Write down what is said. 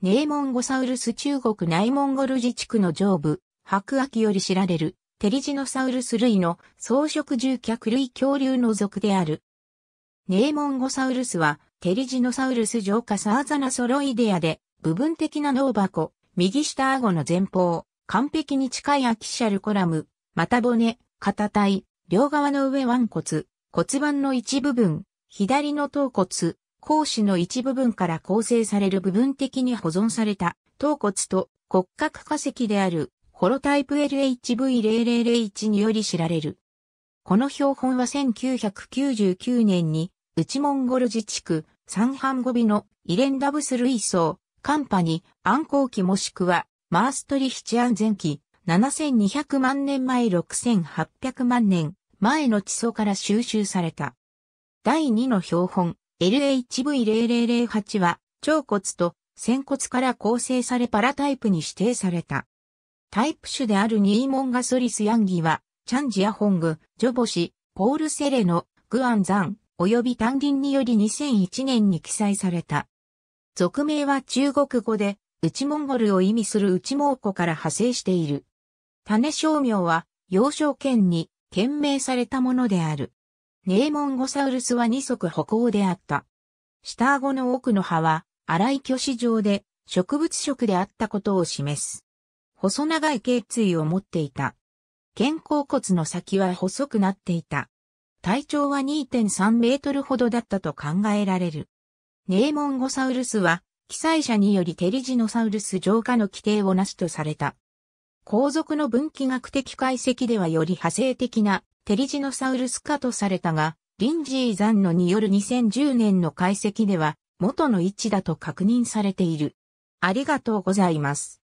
ネーモンゴサウルス中国内モンゴル自治区の上部、白亜紀より知られる、テリジノサウルス類の草食獣脚類恐竜の属である。ネーモンゴサウルスは、テリジノサウルス上下サーザナソロイデアで、部分的な脳箱、右下顎の前方、完璧に近いアキシャルコラム、股骨、肩体、両側の上腕骨、骨盤の一部分、左の頭骨、講師の一部分から構成される部分的に保存された頭骨と骨格化石であるホロタイプ LHV0001 により知られる。この標本は1999年に内モンゴル自治区三半語尾のイレンダブス類層、カンパニ、暗光期もしくはマーストリヒチアン前期7200万年前6800万年前の地層から収集された。第2の標本、LHV0008 は、腸骨と仙骨から構成されパラタイプに指定された。タイプ種であるニーモンガソリスヤンギは、チャンジアホング、ジョボシ、ポールセレノ、グアンザン、及びタンリンにより2001年に記載された。俗名は中国語で、内モンゴルを意味する内蒙古から派生している。種商名は、幼少県に、県名されたものである。ネーモンゴサウルスは二足歩行であった。下顎の奥の歯は、荒い巨子状で、植物食であったことを示す。細長い頸椎を持っていた。肩甲骨の先は細くなっていた。体長は2.3メートルほどだったと考えられる。ネーモンゴサウルスは、記載者によりテリジノサウルス浄化の規定をなしとされた。皇族の分岐学的解析ではより派生的なテリジノサウルス化とされたが、リンジーザンノによる2010年の解析では、元の位置だと確認されている。ありがとうございます。